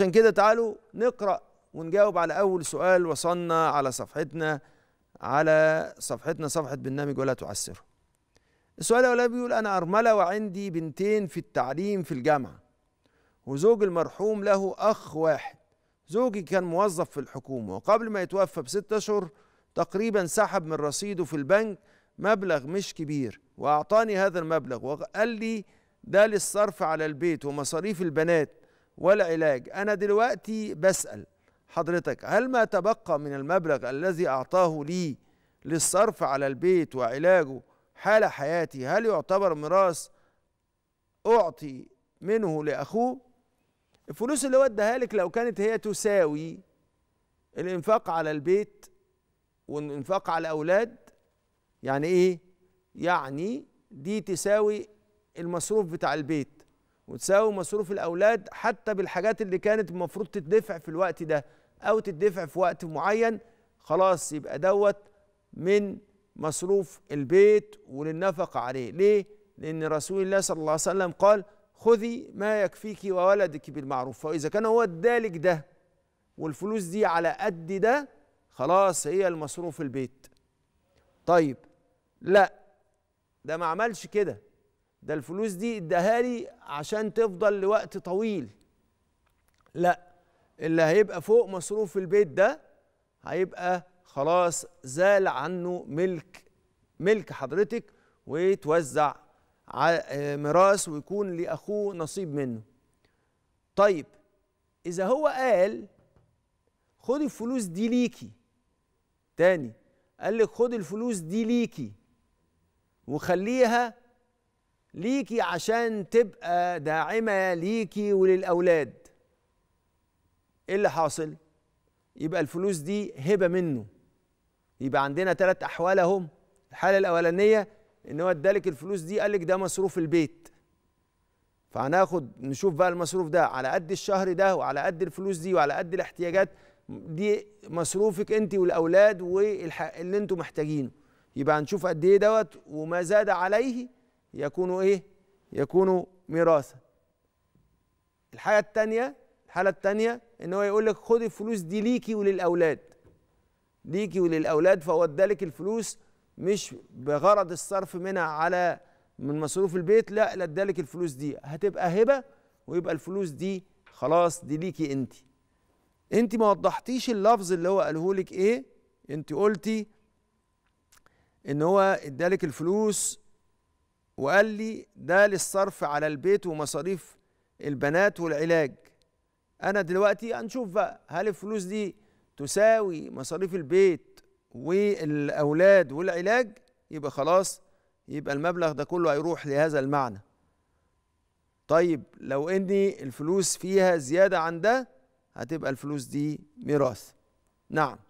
عشان كده تعالوا نقرأ ونجاوب على أول سؤال وصلنا على صفحتنا على صفحتنا صفحة برنامج ولا تعسره السؤال الأولاني بيقول أنا أرملة وعندي بنتين في التعليم في الجامعة وزوج المرحوم له أخ واحد زوجي كان موظف في الحكومة وقبل ما يتوفى بست أشهر تقريبا سحب من رصيده في البنك مبلغ مش كبير وأعطاني هذا المبلغ وقال لي ده للصرف على البيت ومصاريف البنات والعلاج أنا دلوقتي بسأل حضرتك هل ما تبقى من المبلغ الذي أعطاه لي للصرف على البيت وعلاجه حال حياتي هل يعتبر ميراث أعطي منه لأخوه الفلوس اللي هو اداها لك لو كانت هي تساوي الإنفاق على البيت والإنفاق على الأولاد يعني إيه يعني دي تساوي المصروف بتاع البيت وتساوي مصروف الأولاد حتى بالحاجات اللي كانت المفروض تدفع في الوقت ده أو تدفع في وقت معين خلاص يبقى دوت من مصروف البيت وللنفقة عليه ليه؟ لأن رسول الله صلى الله عليه وسلم قال خذي ما يكفيك وولدك بالمعروف فإذا كان هو ادالك ده والفلوس دي على قد ده خلاص هي المصروف البيت طيب لا ده ما عملش كده ده الفلوس دي اداها لي عشان تفضل لوقت طويل لا اللي هيبقى فوق مصروف البيت ده هيبقى خلاص زال عنه ملك ملك حضرتك ويتوزع ميراث ويكون لاخوه نصيب منه طيب اذا هو قال خدي الفلوس دي ليكي تاني قال لك خدي الفلوس دي ليكي وخليها ليكي عشان تبقى داعمة ليكي وللأولاد إيه اللي حاصل؟ يبقى الفلوس دي هبة منه يبقى عندنا ثلاث أحوال أهم الحالة الأولانية إن هو ادالك الفلوس دي قالك ده مصروف البيت فهناخد نشوف بقى المصروف ده على قد الشهر ده وعلى قد الفلوس دي وعلى قد الاحتياجات دي مصروفك انت والاولاد واللي انتم محتاجينه يبقى هنشوف قد ايه دوت وما زاد عليه يكون ايه يكون ميراثا الحالة الثانيه الحالة الثانيه ان هو يقول لك خد الفلوس دي ليكي وللاولاد ليكي وللاولاد فهو ادالك الفلوس مش بغرض الصرف منها على من مصروف البيت لا لا ادالك الفلوس دي هتبقى هبة ويبقى الفلوس دي خلاص دي ليكي انت انت ما وضحتيش اللفظ اللي هو قاله لك ايه انت قلتي ان هو ادالك الفلوس وقال لي ده للصرف على البيت ومصاريف البنات والعلاج انا دلوقتي هنشوف بقى هل الفلوس دي تساوي مصاريف البيت والاولاد والعلاج يبقى خلاص يبقى المبلغ ده كله هيروح لهذا المعنى طيب لو اني الفلوس فيها زياده عن ده هتبقى الفلوس دي ميراث نعم